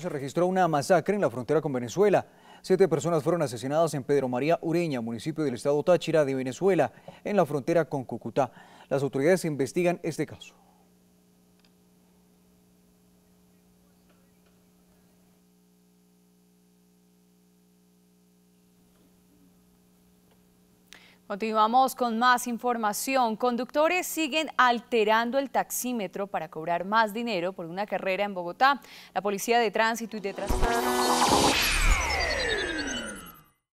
se registró una masacre en la frontera con Venezuela. Siete personas fueron asesinadas en Pedro María Ureña, municipio del estado Táchira de Venezuela, en la frontera con Cúcuta. Las autoridades investigan este caso. Continuamos con más información. Conductores siguen alterando el taxímetro para cobrar más dinero por una carrera en Bogotá. La Policía de Tránsito y de Transporte...